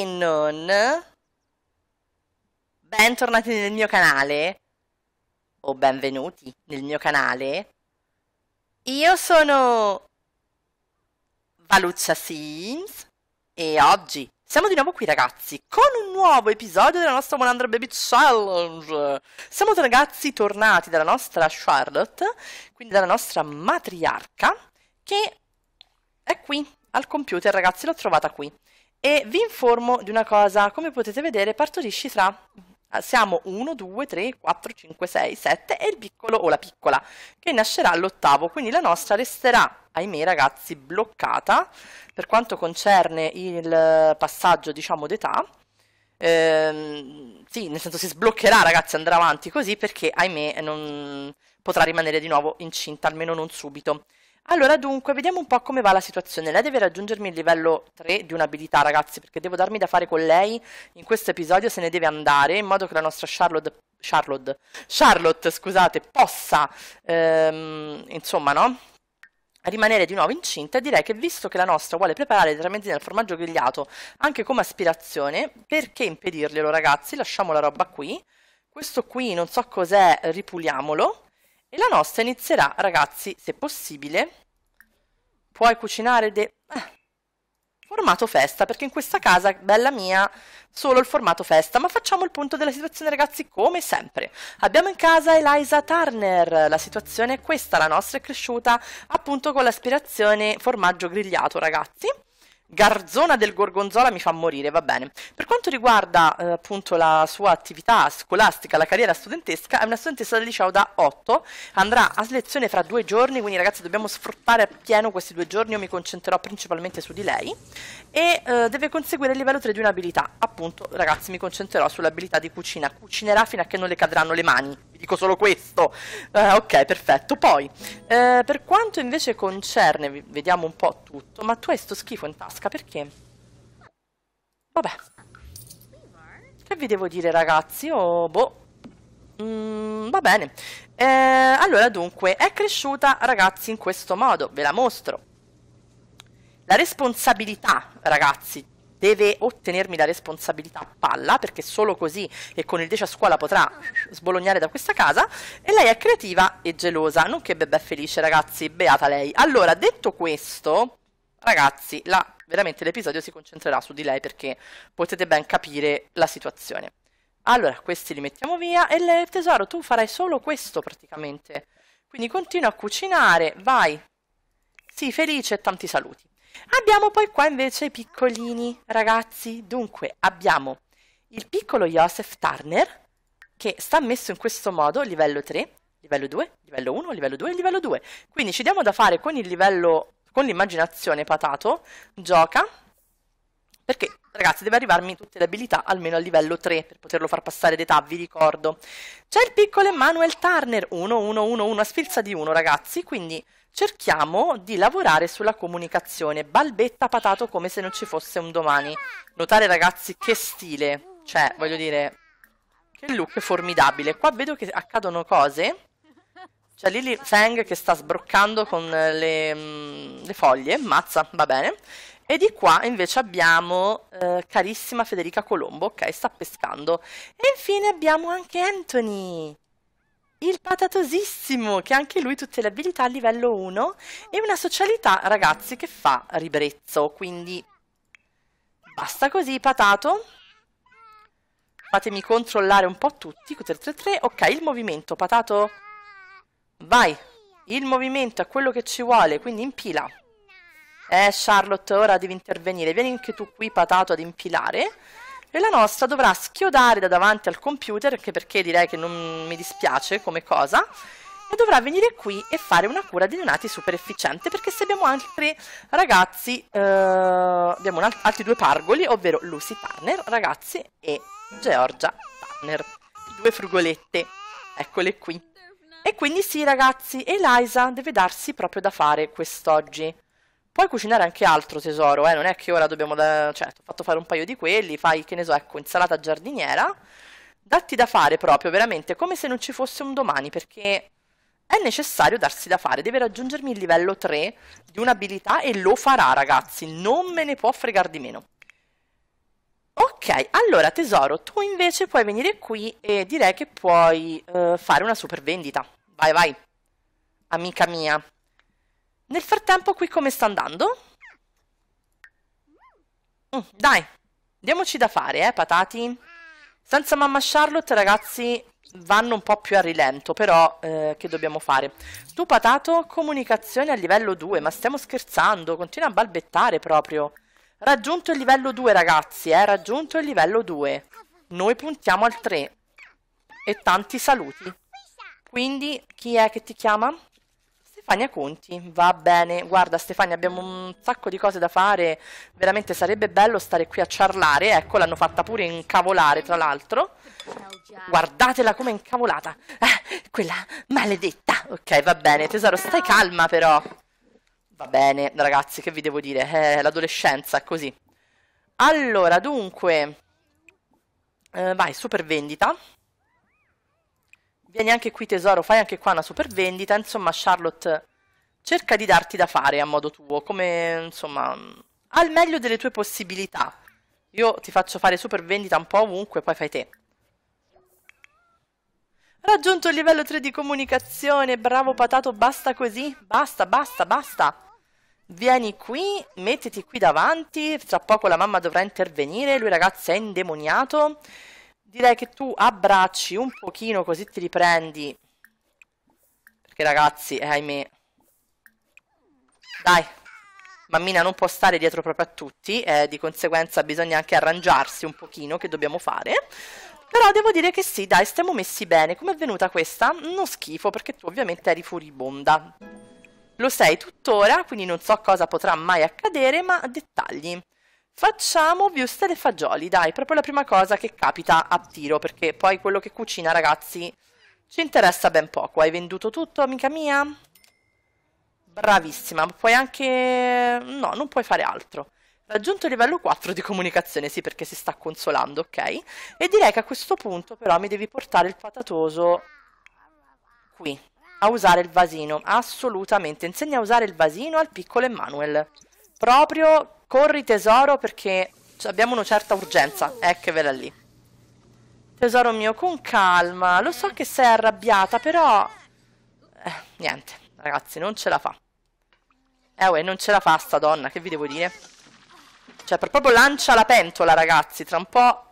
e Bentornati nel mio canale, o benvenuti nel mio canale. Io sono Valuccia Sims e oggi siamo di nuovo qui ragazzi con un nuovo episodio della nostra 100 Baby Challenge. Siamo ragazzi tornati dalla nostra Charlotte, quindi dalla nostra matriarca, che è qui al computer ragazzi, l'ho trovata qui. E vi informo di una cosa, come potete vedere partorisci tra siamo 1, 2, 3, 4, 5, 6, 7 e il piccolo o la piccola che nascerà all'ottavo, quindi la nostra resterà, ahimè ragazzi, bloccata per quanto concerne il passaggio diciamo d'età. Ehm, sì, nel senso si sbloccherà ragazzi, andrà avanti così perché ahimè non potrà rimanere di nuovo incinta, almeno non subito. Allora, dunque, vediamo un po' come va la situazione. Lei deve raggiungermi il livello 3 di un'abilità, ragazzi, perché devo darmi da fare con lei. In questo episodio se ne deve andare, in modo che la nostra Charlotte, Charlotte, Charlotte scusate, possa, ehm, insomma, no? rimanere di nuovo incinta direi che visto che la nostra vuole preparare le tramezzine al formaggio grigliato anche come aspirazione, perché impedirglielo ragazzi? Lasciamo la roba qui, questo qui non so cos'è, ripuliamolo, e la nostra inizierà, ragazzi, se possibile. Puoi cucinare de... Eh, formato festa, perché in questa casa, bella mia, solo il formato festa. Ma facciamo il punto della situazione, ragazzi, come sempre. Abbiamo in casa Eliza Turner. La situazione è questa, la nostra è cresciuta appunto con l'aspirazione formaggio grigliato, ragazzi. Garzona del Gorgonzola mi fa morire, va bene. Per quanto riguarda eh, appunto la sua attività scolastica, la carriera studentesca, è una studentessa del liceo da 8, andrà a lezione fra due giorni, quindi ragazzi dobbiamo sfruttare appieno questi due giorni, io mi concentrerò principalmente su di lei, e eh, deve conseguire il livello 3 di un'abilità, appunto ragazzi mi concentrerò sull'abilità di cucina, cucinerà fino a che non le cadranno le mani, dico solo questo. Eh, ok, perfetto. Poi, eh, per quanto invece concerne, vediamo un po' tutto, ma tu hai sto schifo in tasca, perché? Vabbè. Che vi devo dire, ragazzi? Oh, boh. Mm, va bene. Eh, allora, dunque, è cresciuta, ragazzi, in questo modo. Ve la mostro. La responsabilità, ragazzi, deve ottenermi la responsabilità palla, perché solo così e con il 10 a scuola potrà sbolognare da questa casa, e lei è creativa e gelosa, non che bebè felice ragazzi, beata lei. Allora, detto questo, ragazzi, la, veramente l'episodio si concentrerà su di lei perché potete ben capire la situazione. Allora, questi li mettiamo via e le, tesoro, tu farai solo questo praticamente. Quindi continua a cucinare, vai. Sì, felice e tanti saluti. Abbiamo poi qua invece i piccolini ragazzi. Dunque abbiamo il piccolo Joseph Turner che sta messo in questo modo, livello 3, livello 2, livello 1, livello 2 livello 2. Quindi ci diamo da fare con il livello, con l'immaginazione patato, gioca, perché, ragazzi, deve arrivarmi tutte le abilità almeno a livello 3 per poterlo far passare d'età, vi ricordo. C'è il piccolo Emanuel Turner, 1, 1, 1, 1, a sfilza di 1, ragazzi, quindi cerchiamo di lavorare sulla comunicazione. Balbetta patato come se non ci fosse un domani. Notare, ragazzi, che stile. Cioè, voglio dire, che look formidabile. Qua vedo che accadono cose... C'è Lily Fang che sta sbroccando con le, mm, le foglie, mazza, va bene. E di qua invece abbiamo eh, carissima Federica Colombo, ok, sta pescando. E infine abbiamo anche Anthony, il patatosissimo, che anche lui tutte le abilità a livello 1 e una socialità, ragazzi, che fa ribrezzo. Quindi basta così, patato. Fatemi controllare un po' tutti. 333. Ok, il movimento, patato. Vai. Il movimento è quello che ci vuole, quindi impila. pila. Eh, Charlotte, ora devi intervenire. Vieni anche tu qui, patato, ad impilare. E la nostra dovrà schiodare da davanti al computer, anche perché direi che non mi dispiace come cosa. E dovrà venire qui e fare una cura dei neonati super efficiente, perché se abbiamo altri ragazzi, eh, abbiamo alt altri due pargoli, ovvero Lucy Turner, ragazzi, e Georgia Turner. Due frugolette, eccole qui. E quindi sì ragazzi, Eliza deve darsi proprio da fare quest'oggi. Puoi cucinare anche altro tesoro, eh? non è che ora dobbiamo... Da... Cioè, ho fatto fare un paio di quelli, fai, che ne so, ecco, insalata giardiniera. Datti da fare proprio, veramente, come se non ci fosse un domani, perché è necessario darsi da fare, deve raggiungermi il livello 3 di un'abilità e lo farà, ragazzi, non me ne può fregar di meno. Ok, allora tesoro, tu invece puoi venire qui e direi che puoi eh, fare una super vendita. Vai, vai, amica mia. Nel frattempo qui come sta andando? Mm, dai, diamoci da fare, eh, patati. Senza mamma Charlotte, ragazzi, vanno un po' più a rilento, però eh, che dobbiamo fare? Tu, patato, comunicazione a livello 2, ma stiamo scherzando, continua a balbettare proprio. Raggiunto il livello 2, ragazzi, eh, raggiunto il livello 2. Noi puntiamo al 3. E tanti saluti. Quindi, chi è che ti chiama? Stefania Conti, va bene. Guarda Stefania, abbiamo un sacco di cose da fare. Veramente sarebbe bello stare qui a ciarlare. Ecco, l'hanno fatta pure incavolare, tra l'altro. Guardatela come incavolata. Eh, quella maledetta. Ok, va bene. Tesoro, stai calma però. Va bene, ragazzi, che vi devo dire? Eh, l'adolescenza è così. Allora, dunque... Eh, vai, super vendita. Vieni anche qui tesoro, fai anche qua una supervendita. Insomma, Charlotte cerca di darti da fare a modo tuo, come insomma, al meglio delle tue possibilità. Io ti faccio fare supervendita un po' ovunque, poi fai te. Raggiunto il livello 3 di comunicazione, bravo patato, basta così? Basta, basta, basta. Vieni qui, mettiti qui davanti, tra poco la mamma dovrà intervenire, lui ragazzi è indemoniato direi che tu abbracci un pochino così ti riprendi. Perché ragazzi, eh, ahimè. Dai, mammina non può stare dietro proprio a tutti, eh, di conseguenza bisogna anche arrangiarsi un pochino, che dobbiamo fare. Però devo dire che sì, dai, stiamo messi bene. come è venuta questa? Non schifo, perché tu ovviamente eri furibonda. Lo sei tuttora, quindi non so cosa potrà mai accadere, ma dettagli. Facciamo viuste alle fagioli, dai, proprio la prima cosa che capita a tiro, perché poi quello che cucina, ragazzi, ci interessa ben poco. Hai venduto tutto, amica mia? Bravissima, puoi anche... no, non puoi fare altro. Raggiunto il livello 4 di comunicazione, sì, perché si sta consolando, ok? E direi che a questo punto però mi devi portare il patatoso qui, a usare il vasino, assolutamente. Insegna a usare il vasino al piccolo Emmanuel. Proprio Corri tesoro perché abbiamo una certa urgenza. Eccovela eh, lì. Tesoro mio, con calma. Lo so che sei arrabbiata, però... Eh, niente, ragazzi, non ce la fa. Eh, uè, non ce la fa sta donna, che vi devo dire? Cioè, proprio lancia la pentola, ragazzi. Tra un po'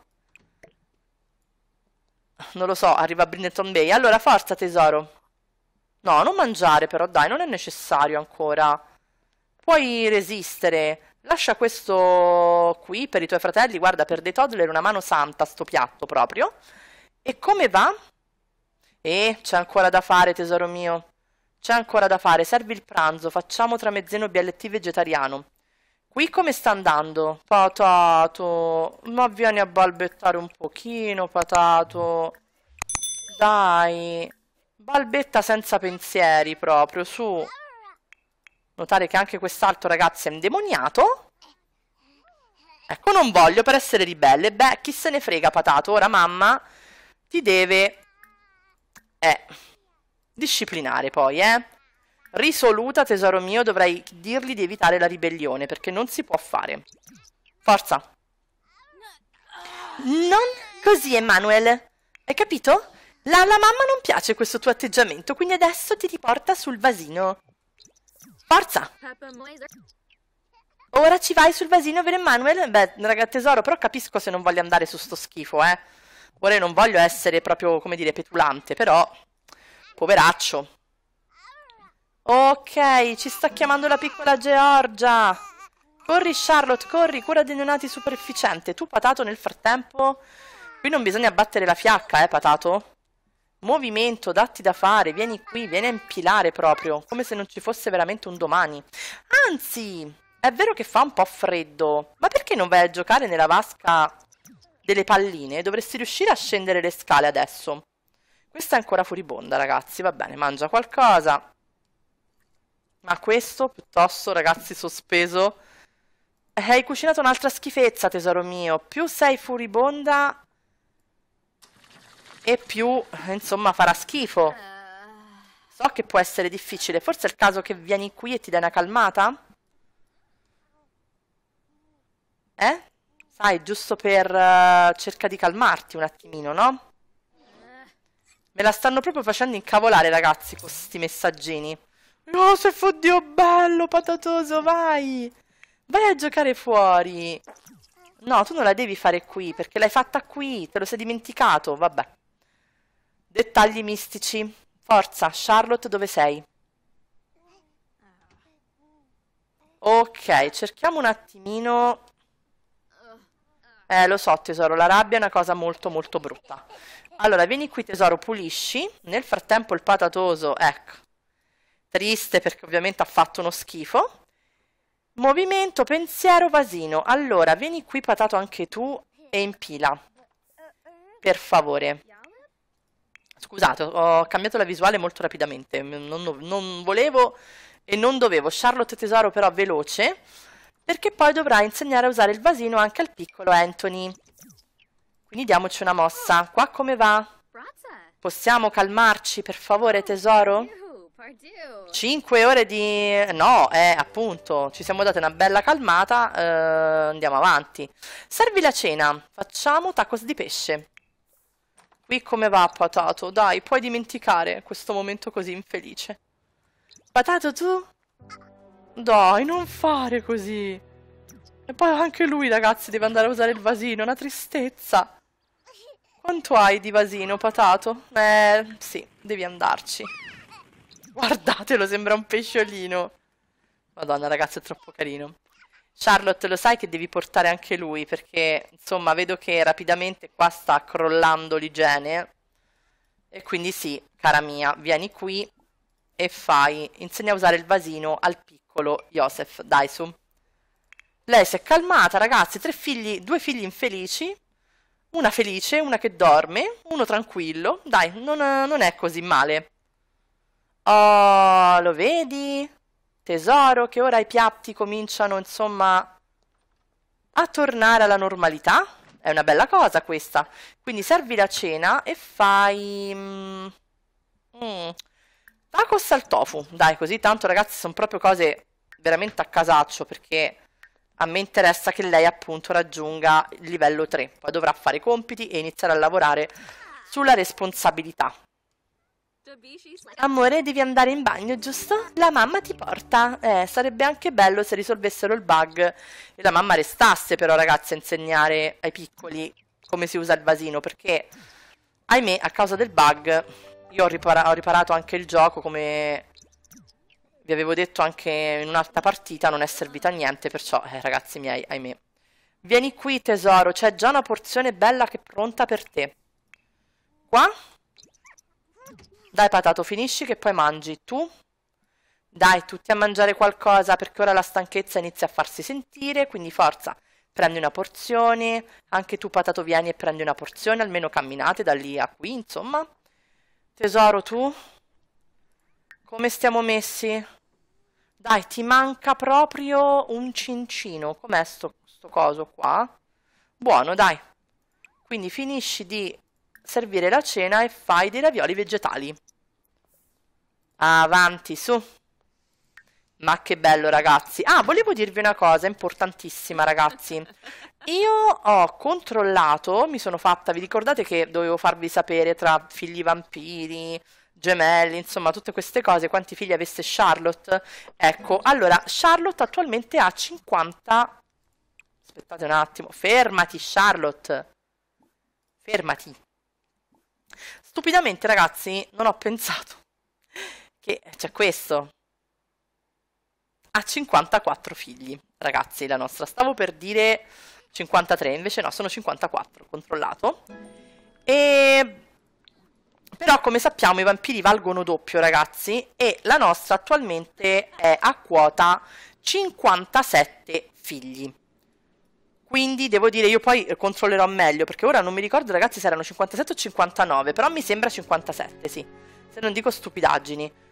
Non lo so, arriva a Brindleton Bay. Allora, forza, tesoro. No, non mangiare però, dai, non è necessario ancora. Puoi resistere. Lascia questo qui per i tuoi fratelli, guarda, per dei toddler una mano santa sto piatto proprio. E come va? Eh, c'è ancora da fare, tesoro mio. C'è ancora da fare, servi il pranzo, facciamo tramezzino BLT vegetariano. Qui come sta andando? Patato, ma vieni a balbettare un pochino, patato. Dai, balbetta senza pensieri proprio, su. Notare che anche quest'altro ragazzo è indemoniato. Ecco, non voglio per essere ribelle. Beh, chi se ne frega, patato. Ora mamma ti deve... Eh, disciplinare poi, eh. Risoluta, tesoro mio, dovrei dirgli di evitare la ribellione, perché non si può fare. Forza. Non così, Emanuel. Hai capito? La, la mamma non piace questo tuo atteggiamento, quindi adesso ti riporta sul vasino. Forza! Ora ci vai sul vasino per Emanuel? Beh, raga, tesoro, però capisco se non voglio andare su sto schifo, eh. Ora non voglio essere proprio, come dire, petulante, però... Poveraccio. Ok, ci sta chiamando la piccola Georgia. Corri, Charlotte, corri, cura dei neonati superefficiente. Tu, Patato, nel frattempo... Qui non bisogna battere la fiacca, eh, Patato? Movimento, datti da fare, vieni qui, vieni a impilare proprio, come se non ci fosse veramente un domani. Anzi, è vero che fa un po' freddo, ma perché non vai a giocare nella vasca delle palline? Dovresti riuscire a scendere le scale adesso. Questa è ancora furibonda, ragazzi, va bene, mangia qualcosa. Ma questo, piuttosto, ragazzi, sospeso... Eh, hai cucinato un'altra schifezza, tesoro mio. Più sei furibonda, e più, insomma, farà schifo. So che può essere difficile, forse è il caso che vieni qui e ti dai una calmata? Eh? Sai, giusto per... Uh, cerca di calmarti un attimino, no? Me la stanno proprio facendo incavolare, ragazzi, questi messaggini. No, se fu Dio bello, patatoso, vai! Vai a giocare fuori! No, tu non la devi fare qui, perché l'hai fatta qui, te lo sei dimenticato, vabbè. Dettagli mistici. Forza, Charlotte, dove sei? Ok, cerchiamo un attimino... Eh, lo so tesoro, la rabbia è una cosa molto molto brutta. Allora, vieni qui tesoro, pulisci. Nel frattempo il patatoso, ecco. Triste perché ovviamente ha fatto uno schifo. Movimento, pensiero, vasino. Allora, vieni qui patato anche tu e impila. Per favore. Scusate, ho cambiato la visuale molto rapidamente, non, non volevo e non dovevo. Charlotte Tesoro però veloce, perché poi dovrà insegnare a usare il vasino anche al piccolo Anthony. Quindi diamoci una mossa. Qua come va? Possiamo calmarci, per favore, oh, tesoro? Cinque ore di... No, eh, appunto, ci siamo date una bella calmata, eh, andiamo avanti. Servi la cena, facciamo tacos di pesce. Qui come va Patato? Dai, puoi dimenticare questo momento così infelice. Patato tu? Dai, non fare così. E poi anche lui, ragazzi, deve andare a usare il vasino. Una tristezza. Quanto hai di vasino, patato? Eh, sì, devi andarci. Guardatelo, sembra un pesciolino. Madonna, ragazzi, è troppo carino. Charlotte lo sai che devi portare anche lui perché insomma vedo che rapidamente qua sta crollando l'igiene e quindi sì, cara mia, vieni qui e fai, insegna a usare il vasino al piccolo Joseph, dai su. Lei si è calmata ragazzi, tre figli, due figli infelici, una felice, una che dorme, uno tranquillo, dai, non, non è così male. Oh, lo vedi? Tesoro, che ora i piatti cominciano, insomma, a tornare alla normalità. È una bella cosa questa. Quindi servi la cena e fai... Mm, mm tacos al tofu. Dai, così tanto ragazzi sono proprio cose veramente a casaccio perché a me interessa che lei appunto raggiunga il livello 3. Poi dovrà fare i compiti e iniziare a lavorare sulla responsabilità. Amore, devi andare in bagno, giusto? La mamma ti porta. Eh, sarebbe anche bello se risolvessero il bug e la mamma restasse però, ragazzi, a insegnare ai piccoli come si usa il vasino, perché ahimè, a causa del bug io ho, ripara ho riparato anche il gioco come vi avevo detto anche in un'altra partita, non è servita a niente, perciò, eh, ragazzi miei, ahimè. Vieni qui tesoro, c'è già una porzione bella che è pronta per te. Qua? Dai patato, finisci che poi mangi. Tu? Dai tutti a mangiare qualcosa perché ora la stanchezza inizia a farsi sentire, quindi forza. Prendi una porzione, anche tu patato vieni e prendi una porzione, almeno camminate da lì a qui, insomma. Tesoro, tu? Come stiamo messi? Dai, ti manca proprio un cincino. Com'è sto, sto coso qua? Buono, dai. Quindi finisci di servire la cena e fai dei ravioli vegetali. Avanti, su. Ma che bello, ragazzi. Ah, volevo dirvi una cosa importantissima, ragazzi. Io ho controllato, mi sono fatta, vi ricordate che dovevo farvi sapere tra figli vampiri, gemelli, insomma, tutte queste cose, quanti figli avesse Charlotte? Ecco, allora, Charlotte attualmente ha 50... Aspettate un attimo, fermati Charlotte. Fermati. Stupidamente, ragazzi, non ho pensato che c'è questo. Ha 54 figli, ragazzi, la nostra. Stavo per dire 53, invece no, sono 54, controllato. E... Però come sappiamo i vampiri valgono doppio, ragazzi, e la nostra attualmente è a quota 57 figli. Quindi devo dire, io poi controllerò meglio, perché ora non mi ricordo ragazzi se erano 57 o 59, però mi sembra 57, sì. Se non dico stupidaggini.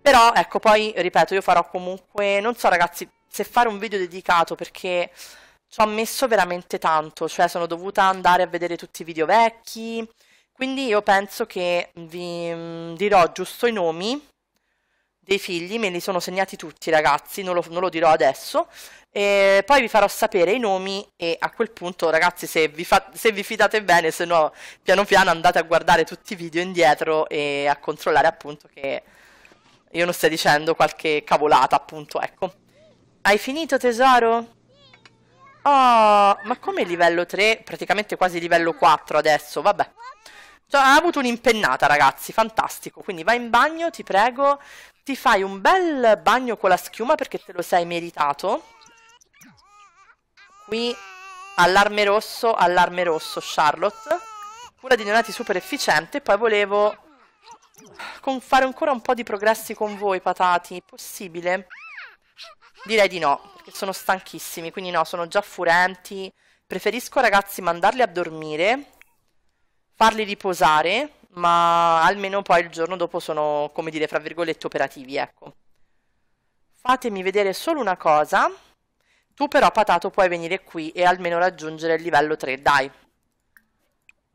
Però ecco, poi ripeto, io farò comunque, non so ragazzi se fare un video dedicato perché ci ho messo veramente tanto, cioè sono dovuta andare a vedere tutti i video vecchi, quindi io penso che vi mm, dirò giusto i nomi dei figli, me li sono segnati tutti ragazzi, non lo, non lo dirò adesso, e poi vi farò sapere i nomi e a quel punto ragazzi se vi, fa, se vi fidate bene, se no piano piano andate a guardare tutti i video indietro e a controllare appunto che io non stia dicendo qualche cavolata, appunto, ecco. Hai finito, tesoro? Oh, ma come livello 3? Praticamente quasi livello 4 adesso, vabbè. Cioè, ha avuto un'impennata, ragazzi, fantastico. Quindi vai in bagno, ti prego. Ti fai un bel bagno con la schiuma perché te lo sei meritato. Qui, allarme rosso, allarme rosso, Charlotte. Cura di neonati super efficiente. Poi volevo con fare ancora un po' di progressi con voi, patati? Possibile? Direi di no, perché sono stanchissimi, quindi no, sono già furenti. Preferisco, ragazzi, mandarli a dormire, farli riposare, ma almeno poi il giorno dopo sono, come dire, fra virgolette, operativi, ecco. Fatemi vedere solo una cosa. Tu però, patato, puoi venire qui e almeno raggiungere il livello 3, dai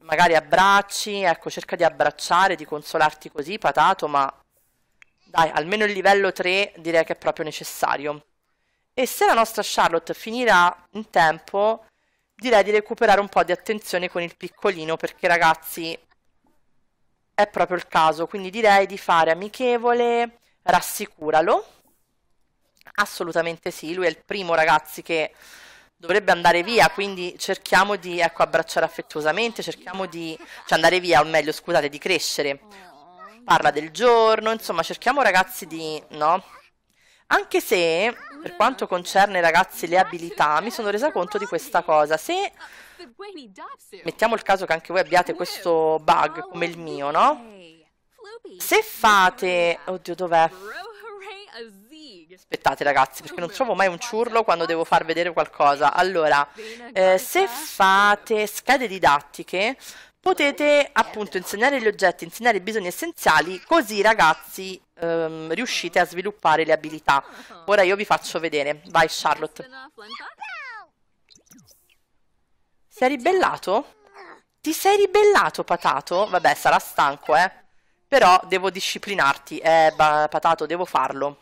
magari abbracci, ecco, cerca di abbracciare, di consolarti così, patato, ma dai, almeno il livello 3 direi che è proprio necessario. E se la nostra Charlotte finirà in tempo, direi di recuperare un po' di attenzione con il piccolino, perché ragazzi è proprio il caso, quindi direi di fare amichevole, rassicuralo. Assolutamente sì, lui è il primo ragazzi che dovrebbe andare via, quindi cerchiamo di ecco, abbracciare affettuosamente, cerchiamo di cioè andare via, o meglio, scusate, di crescere. Parla del giorno, insomma, cerchiamo ragazzi di no. Anche se, per quanto concerne ragazzi le abilità, mi sono resa conto di questa cosa. Se mettiamo il caso che anche voi abbiate questo bug come il mio, no? Se fate, oddio, dov'è? Aspettate ragazzi, perché non trovo mai un ciurlo quando devo far vedere qualcosa. Allora, eh, se fate schede didattiche, potete appunto insegnare gli oggetti, insegnare i bisogni essenziali, così ragazzi ehm, riuscite a sviluppare le abilità. Ora io vi faccio vedere. Vai Charlotte. Si è ribellato? Ti sei ribellato, Patato? Vabbè, sarà stanco, eh. Però devo disciplinarti. Eh, Patato, devo farlo.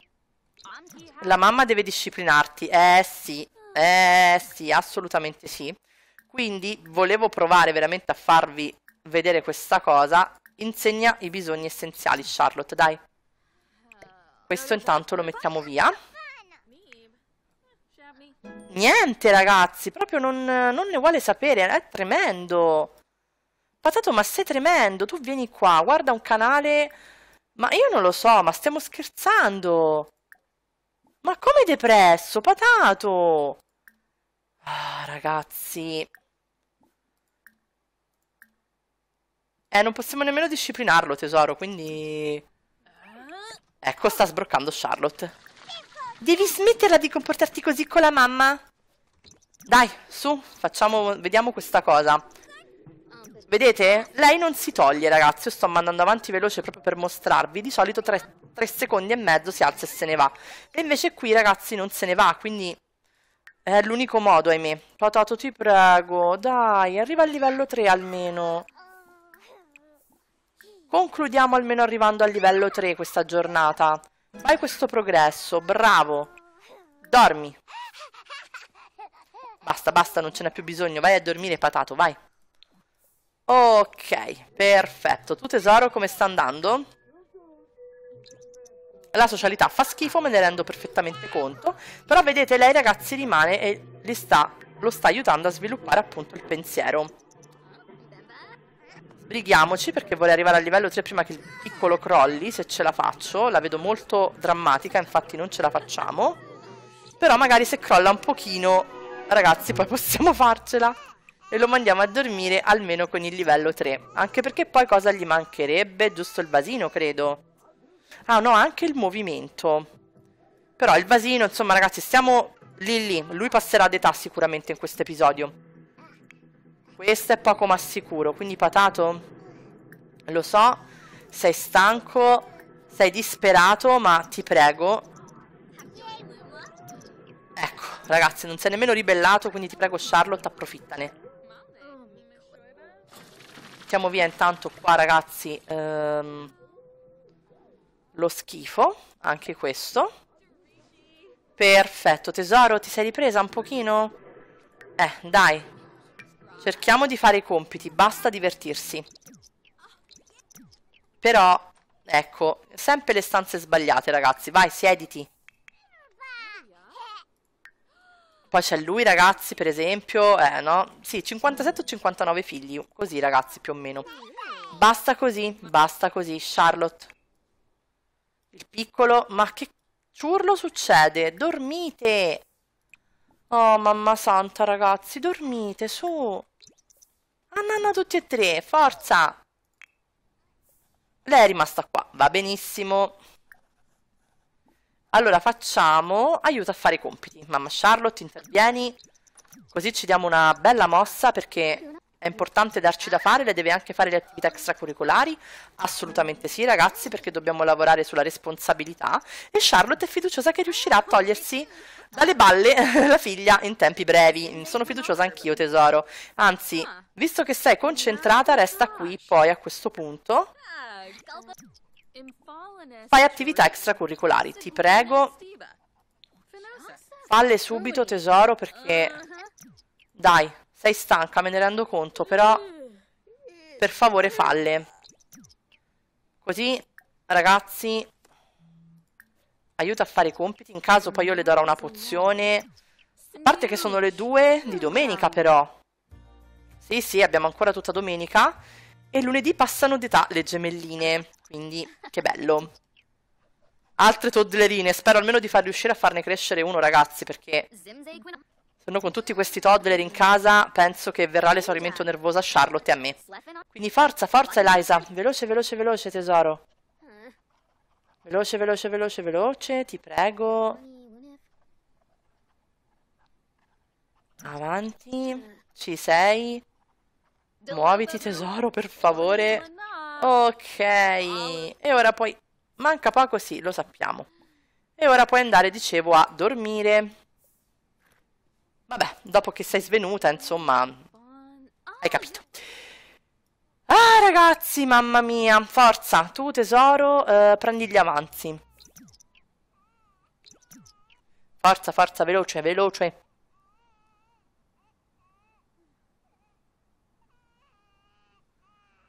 La mamma deve disciplinarti. Eh sì, eh sì, assolutamente sì. Quindi volevo provare veramente a farvi vedere questa cosa. Insegna i bisogni essenziali, Charlotte, dai. Questo intanto lo mettiamo via. Niente ragazzi, proprio non, non ne vuole sapere, è tremendo. Patato, ma sei tremendo, tu vieni qua, guarda un canale... Ma io non lo so, ma stiamo scherzando. Ma come depresso, patato? Ah, ragazzi. Eh, non possiamo nemmeno disciplinarlo, tesoro, quindi... Ecco, sta sbroccando Charlotte. Devi smetterla di comportarti così con la mamma. Dai, su, facciamo, vediamo questa cosa. Vedete? Lei non si toglie, ragazzi. Io sto mandando avanti veloce proprio per mostrarvi. Di solito tre, tre secondi e mezzo si alza e se ne va. E invece qui, ragazzi, non se ne va, quindi è l'unico modo, ahimè. Patato, ti prego, dai, arriva al livello 3 almeno. Concludiamo almeno arrivando al livello 3 questa giornata. Fai questo progresso, bravo. Dormi. Basta, basta, non ce n'è più bisogno. Vai a dormire, patato, vai. Ok, perfetto. Tu tesoro, come sta andando? La socialità fa schifo, me ne rendo perfettamente conto, però vedete lei ragazzi rimane e li sta, lo sta aiutando a sviluppare appunto il pensiero. Sbrighiamoci perché vorrei arrivare al livello 3 prima che il piccolo crolli, se ce la faccio, la vedo molto drammatica, infatti non ce la facciamo, però magari se crolla un pochino, ragazzi, poi possiamo farcela e lo mandiamo a dormire almeno con il livello 3, anche perché poi cosa gli mancherebbe? Giusto il basino, credo. Ah no, anche il movimento. Però il vasino, insomma ragazzi, stiamo lì lì. Lui passerà d'età sicuramente in questo episodio. Questo è poco ma sicuro. Quindi patato, lo so, sei stanco, sei disperato, ma ti prego. Ecco, ragazzi, non sei nemmeno ribellato, quindi ti prego Charlotte, approfittane. Mettiamo via intanto qua, ragazzi. Ehm lo schifo, anche questo. Perfetto, tesoro, ti sei ripresa un pochino? Eh, dai. Cerchiamo di fare i compiti, basta divertirsi. Però, ecco, sempre le stanze sbagliate, ragazzi. Vai, siediti. Poi c'è lui, ragazzi, per esempio. Eh, no? Sì, 57 o 59 figli. Così, ragazzi, più o meno. Basta così, basta così, Charlotte. Il piccolo, ma che ciurlo succede? Dormite! Oh, mamma santa, ragazzi, dormite, su! Anna, tutti e tre, forza! Lei è rimasta qua, va benissimo. Allora facciamo... Aiuta a fare i compiti. Mamma Charlotte, intervieni. Così ci diamo una bella mossa perché è importante darci da fare, lei deve anche fare le attività extracurricolari? Assolutamente sì, ragazzi, perché dobbiamo lavorare sulla responsabilità e Charlotte è fiduciosa che riuscirà a togliersi dalle balle la figlia in tempi brevi. Sono fiduciosa anch'io, tesoro. Anzi, visto che sei concentrata, resta qui poi a questo punto. Fai attività extracurricolari, ti prego. Falle subito, tesoro, perché... Uh-huh. Dai, sei stanca, me ne rendo conto, però per favore falle. Così, ragazzi, aiuta a fare i compiti. In caso poi io le darò una pozione. A parte che sono le due di domenica, però. Sì, sì, abbiamo ancora tutta domenica. E lunedì passano d'età le gemelline. Quindi, che bello. Altre toddlerine. Spero almeno di far riuscire a farne crescere uno, ragazzi, perché... Sono con tutti questi toddler in casa, penso che verrà l'esaurimento nervoso a Charlotte e a me. Quindi forza, forza Eliza, veloce, veloce, veloce tesoro. Veloce, veloce, veloce, veloce, ti prego. Avanti, ci sei. Muoviti tesoro, per favore. Ok, e ora puoi... Manca poco, sì, lo sappiamo. E ora puoi andare, dicevo, a dormire. Vabbè, dopo che sei svenuta, insomma, hai capito. Ah, ragazzi, mamma mia, forza, tu tesoro, eh, prendi gli avanzi. Forza, forza, veloce, veloce.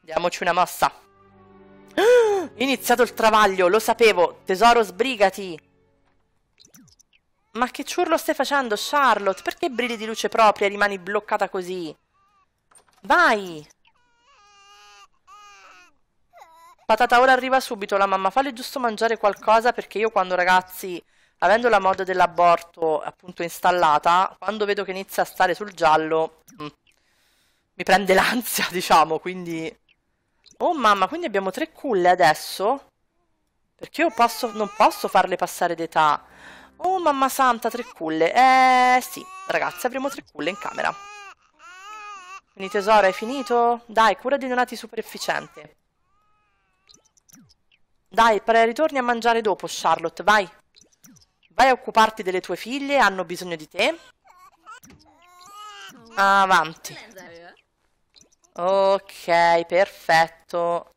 Diamoci una mossa. iniziato il travaglio, lo sapevo. Tesoro, sbrigati. Ma che ciurlo stai facendo, Charlotte? Perché brilli di luce propria e rimani bloccata così? Vai! Patata ora arriva subito la mamma, falle giusto mangiare qualcosa perché io quando ragazzi, avendo la mod dell'aborto appunto installata, quando vedo che inizia a stare sul giallo, mm, mi prende l'ansia diciamo, quindi... Oh mamma, quindi abbiamo tre culle adesso? Perché io posso, non posso farle passare d'età. Oh mamma santa, tre culle. Eh sì, ragazzi, avremo tre culle in camera. Quindi tesoro, hai finito? Dai, cura dei donati super efficiente. Dai, ritorni a mangiare dopo, Charlotte, vai. Vai a occuparti delle tue figlie, hanno bisogno di te. Avanti. Ok, perfetto.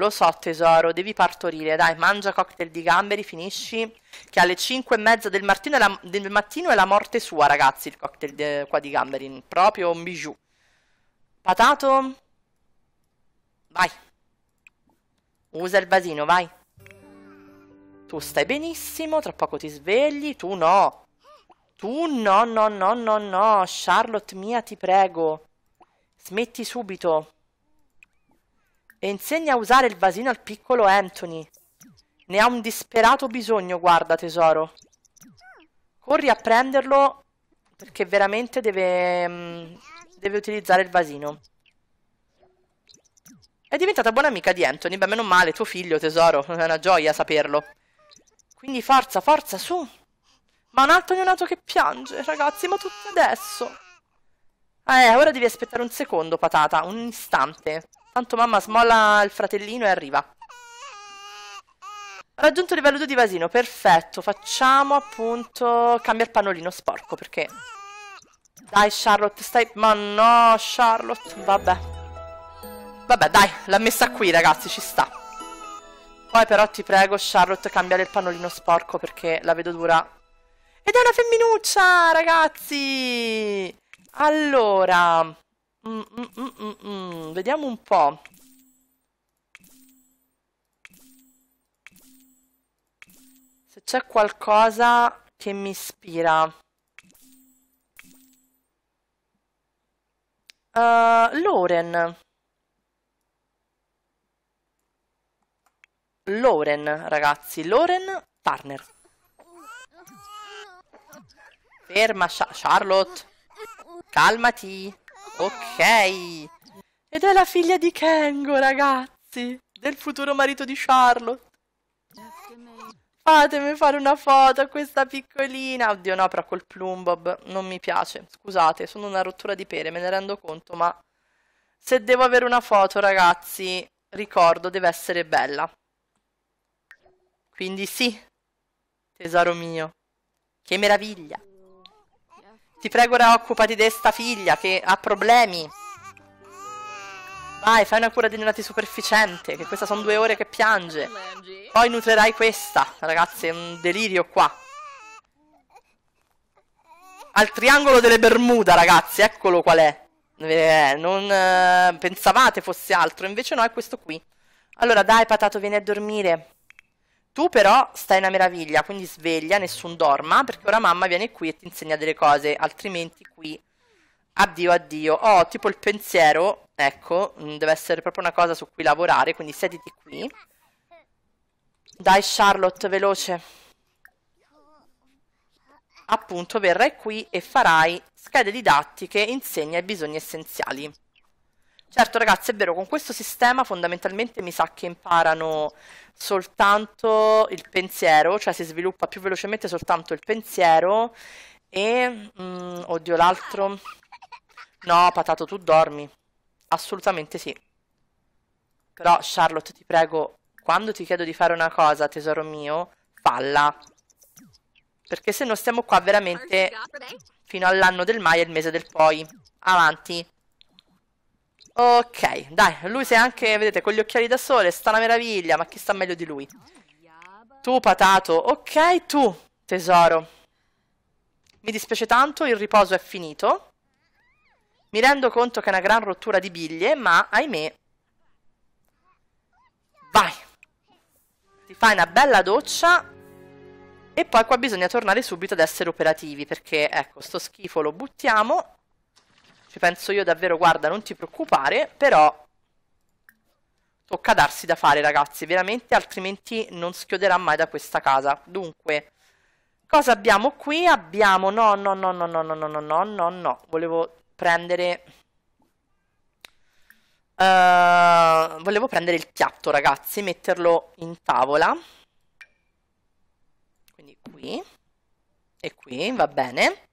Lo so tesoro, devi partorire, dai, mangia cocktail di gamberi, finisci. Che alle 5 e mezza del mattino è la, del mattino è la morte sua, ragazzi, il cocktail de, qua di gamberi. Proprio un bijou. Patato? Vai. Usa il vasino, vai. Tu stai benissimo, tra poco ti svegli, tu no. Tu no, no, no, no, no. Charlotte mia, ti prego. Smetti subito. Smetti subito e insegna a usare il vasino al piccolo Anthony. Ne ha un disperato bisogno, guarda tesoro. Corri a prenderlo perché veramente deve, mm, deve utilizzare il vasino. È diventata buona amica di Anthony, beh meno male, tuo figlio tesoro, è una gioia saperlo. Quindi forza, forza, su! Ma un altro neonato che piange, ragazzi, ma tutti adesso! Ah, eh, ora devi aspettare un secondo, patata, un istante. Tanto mamma smolla il fratellino e arriva. Raggiunto il livello 2 di vasino, perfetto. Facciamo appunto... Cambia il pannolino sporco, perché... Dai Charlotte, stai... Ma no, Charlotte, vabbè. Vabbè, dai, l'ha messa qui ragazzi, ci sta. Poi però ti prego, Charlotte, cambiare il pannolino sporco perché la vedo dura. Ed è una femminuccia, ragazzi! Allora... Mm mm, mm, mm, mm, Vediamo un po'. Se c'è qualcosa che mi ispira. Uh, eh, Loren. Loren, ragazzi. Loren Turner. Ferma, Charlotte. Calmati. Ok. Ed è la figlia di Kengo, ragazzi. Del futuro marito di Charlotte. Fatemi fare una foto a questa piccolina. Oddio, no, però col plumbob non mi piace. Scusate, sono una rottura di pere, me ne rendo conto, ma... Se devo avere una foto, ragazzi, ricordo, deve essere bella. Quindi sì, tesoro mio. Che meraviglia. Ti prego, ora occupati di sta figlia che ha problemi. Vai, fai una cura di neonati superficiente, che questa sono due ore che piange. Poi nutrerai questa. Ragazzi, è un delirio qua. Al triangolo delle Bermuda, ragazzi, eccolo qual è. Eh, non eh, pensavate fosse altro, invece no, è questo qui. Allora, dai, patato, vieni a dormire. Tu però stai una meraviglia, quindi sveglia, nessun dorma, perché ora mamma viene qui e ti insegna delle cose, altrimenti qui addio addio. Oh, tipo il pensiero, ecco, mm, deve essere proprio una cosa su cui lavorare, quindi sediti qui. Dai Charlotte, veloce. Appunto, verrai qui e farai schede didattiche, insegna i bisogni essenziali. Certo ragazzi, è vero, con questo sistema fondamentalmente mi sa che imparano soltanto il pensiero, cioè si sviluppa più velocemente soltanto il pensiero e... Mm, oddio, l'altro... No, Patato, tu dormi. Assolutamente sì. Però, Charlotte, ti prego, quando ti chiedo di fare una cosa, tesoro mio, falla. Perché se no stiamo qua veramente fino all'anno del mai e il mese del poi. Avanti. Ok, dai, lui si è anche, vedete, con gli occhiali da sole, sta una meraviglia, ma chi sta meglio di lui? Tu, patato, ok, tu, tesoro. Mi dispiace tanto, il riposo è finito. Mi rendo conto che è una gran rottura di biglie, ma, ahimè... Vai! Ti fai una bella doccia e poi qua bisogna tornare subito ad essere operativi, perché, ecco, sto schifo lo buttiamo ci penso io davvero, guarda, non ti preoccupare, però tocca darsi da fare, ragazzi, veramente, altrimenti non schioderà mai da questa casa. Dunque, cosa abbiamo qui? Abbiamo, no, no, no, no, no, no, no, no, no, no, no, volevo prendere... Uh, volevo prendere il piatto, ragazzi, metterlo in tavola. Quindi qui e qui, va bene.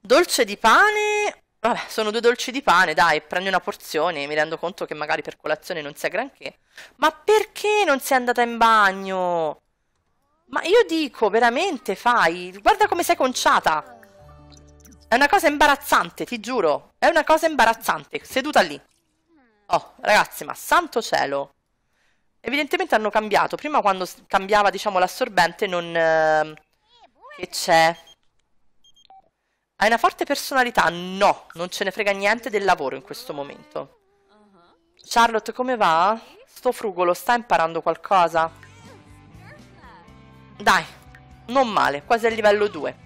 Dolce di pane Vabbè, sono due dolci di pane, dai, prendi una porzione, mi rendo conto che magari per colazione non sia granché. Ma perché non sei andata in bagno? Ma io dico, veramente, fai, guarda come sei conciata. È una cosa imbarazzante, ti giuro. È una cosa imbarazzante, seduta lì. Oh, ragazzi, ma santo cielo. Evidentemente hanno cambiato. Prima quando cambiava, diciamo, l'assorbente non... Eh, che c'è? Hai una forte personalità? No, non ce ne frega niente del lavoro in questo momento. Charlotte, come va? Sto frugolo, sta imparando qualcosa? Dai, non male, quasi a livello 2.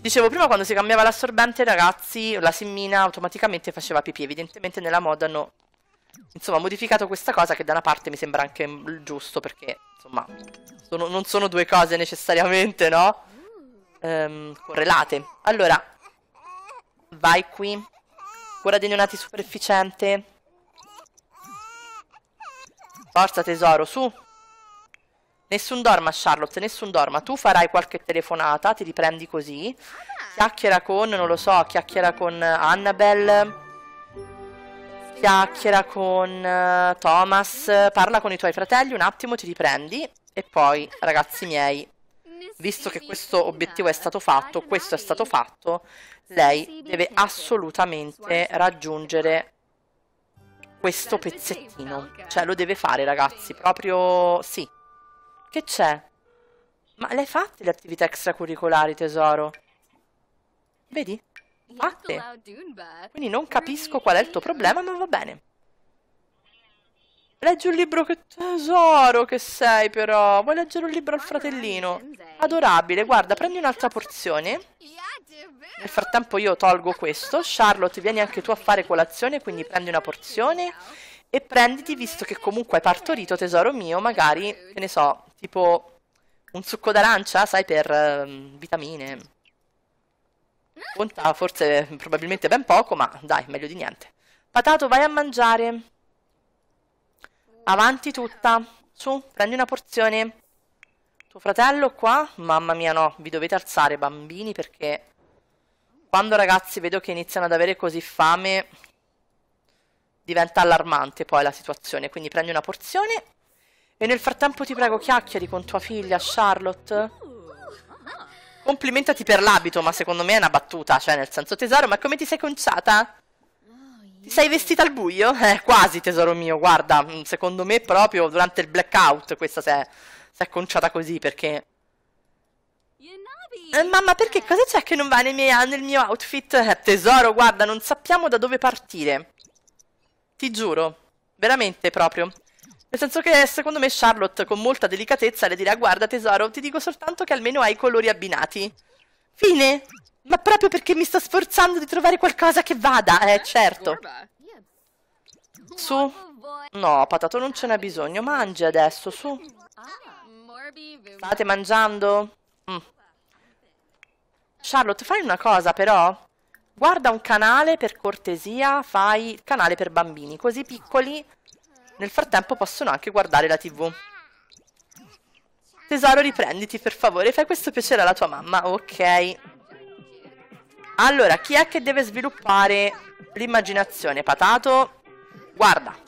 Dicevo prima quando si cambiava l'assorbente, ragazzi, la simmina automaticamente faceva pipì. Evidentemente nella moda hanno insomma modificato questa cosa che da una parte mi sembra anche giusto perché insomma sono, non sono due cose necessariamente, no? ehm, correlate. Allora, vai qui. Cura dei neonati super efficiente. Forza tesoro, su. Nessun dorma Charlotte, nessun dorma. Tu farai qualche telefonata, ti riprendi così. Ah. Chiacchiera con, non lo so, chiacchiera con eh, Annabelle. Chiacchiera con eh, Thomas. Parla con i tuoi fratelli un attimo, ti riprendi. E poi, ragazzi miei, visto che questo obiettivo è stato fatto, questo è stato fatto, lei deve assolutamente raggiungere questo pezzettino. Cioè, lo deve fare, ragazzi, proprio sì. Che c'è? Ma le hai fatte le attività extracurricolari, tesoro? Vedi? Fatte. Quindi non capisco qual è il tuo problema, ma va bene. Leggi un libro che tesoro che sei però. Vuoi leggere un libro al fratellino? Adorabile, guarda, prendi un'altra porzione. Nel frattempo io tolgo questo. Charlotte, vieni anche tu a fare colazione, quindi prendi una porzione e prenditi, visto che comunque hai partorito, tesoro mio, magari, che ne so, tipo un succo d'arancia, sai, per uh, vitamine. Conta forse, probabilmente ben poco, ma dai, meglio di niente. Patato, vai a mangiare. Avanti tutta. Su, prendi una porzione. Tuo fratello qua? Mamma mia no, vi dovete alzare bambini perché... Quando ragazzi vedo che iniziano ad avere così fame diventa allarmante poi la situazione, quindi prendi una porzione e nel frattempo ti prego chiacchieri con tua figlia Charlotte. Complimentati per l'abito, ma secondo me è una battuta, cioè nel senso tesoro, ma come ti sei conciata? Sei vestita al buio? Eh, quasi, tesoro mio. Guarda, mm, secondo me proprio durante il blackout questa si è, si è conciata così perché... Eh, mamma, perché cosa c'è che non va nel mio, nel mio outfit? Eh, tesoro, guarda, non sappiamo da dove partire. Ti giuro. Veramente, proprio. Nel senso che secondo me Charlotte con molta delicatezza le dirà guarda tesoro ti dico soltanto che almeno hai i colori abbinati. Fine! Ma proprio perché mi sto sforzando di trovare qualcosa che vada, eh, eh certo. Su. No, patato, non ce n'è bisogno. Mangi adesso, su. State mangiando? Mm. Charlotte, fai una cosa però. Guarda un canale, per cortesia, fai il canale per bambini. Così piccoli, nel frattempo, possono anche guardare la tv. Tesoro, riprenditi, per favore. Fai questo piacere alla tua mamma. Ok. Allora, chi è che deve sviluppare l'immaginazione? Patato? Guarda.